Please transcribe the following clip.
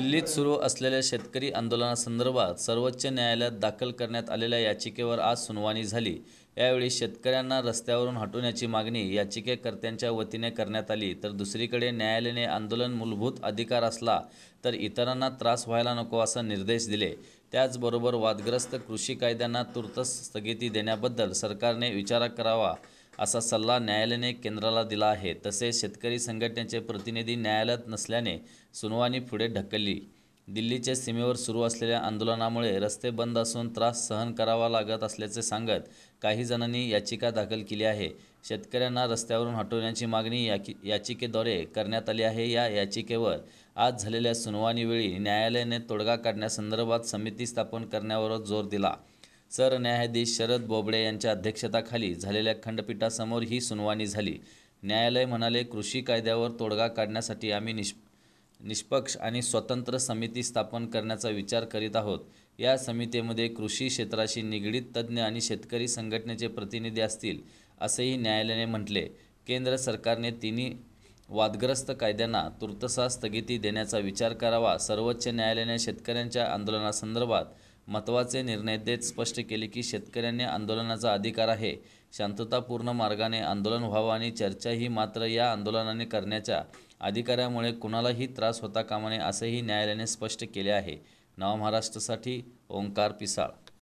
दिल्लीत सुरू असलेल्या शेतकरी आंदोलनासंदर्भात सर्वोच्च न्यायालयात दाखल करण्यात आलेल्या याचिकेवर आज सुनावणी झाली यावेळी शेतकऱ्यांना रस्त्यावरून हटवण्याची मागणी याचिकेकर्त्यांच्या वतीने करण्यात आली तर दुसरीकडे न्यायालयाने आंदोलन मूलभूत अधिकार असला तर इतरांना त्रास व्हायला नको असा निर्देश दिले त्याचबरोबर वादग्रस्त कृषी कायद्यांना तुर्त स्थगिती देण्याबद्दल सरकारने विचार करावा असा सल्ला न्यायालयाने केंद्राला दिला आहे तसेच शेतकरी संघटनेचे प्रतिनिधी न्यायालयात नसल्याने सुनवाणी पुढे ढकलली दिल्लीच्या सीमेवर सुरू असलेल्या आंदोलनामुळे रस्ते बंद असून त्रास सहन करावा लागत असल्याचे सांगत काही जणांनी याचिका दाखल केली आहे शेतकऱ्यांना रस्त्यावरून हटवण्याची मागणी याची याचिकेद्वारे करण्यात आली आहे या याचिकेवर आज झालेल्या सुनावणीवेळी न्यायालयाने तोडगा काढण्यासंदर्भात समिती स्थापन करण्यावर जोर दिला सरन्यायाधीश शरद बोबडे यांच्या अध्यक्षताखाली झालेल्या खंडपीठासमोर ही सुनावणी झाली न्यायालय म्हणाले कृषी कायद्यावर तोडगा काढण्यासाठी आम्ही निष् निष्पक्ष आणि स्वतंत्र समिती स्थापन करण्याचा विचार करीत आहोत या समितीमध्ये कृषी क्षेत्राशी निगडीत तज्ज्ञ आणि शेतकरी संघटनेचे प्रतिनिधी असतील असेही न्यायालयाने म्हटले केंद्र सरकारने तिन्ही वादग्रस्त कायद्यांना तुर्तसा स्थगिती देण्याचा विचार करावा सर्वोच्च न्यायालयाने शेतकऱ्यांच्या आंदोलनासंदर्भात महत्त्वाचे निर्णय देत स्पष्ट केले की शेतकऱ्यांनी आंदोलनाचा अधिकार आहे शांततापूर्ण मार्गाने आंदोलन व्हावं आणि चर्चा ही मात्र या आंदोलनाने करण्याच्या अधिकाऱ्यामुळे कुणालाही त्रास होता कामा नये असेही न्यायालयाने स्पष्ट केले आहे नवा महाराष्ट्रासाठी ओंकार पिसाळ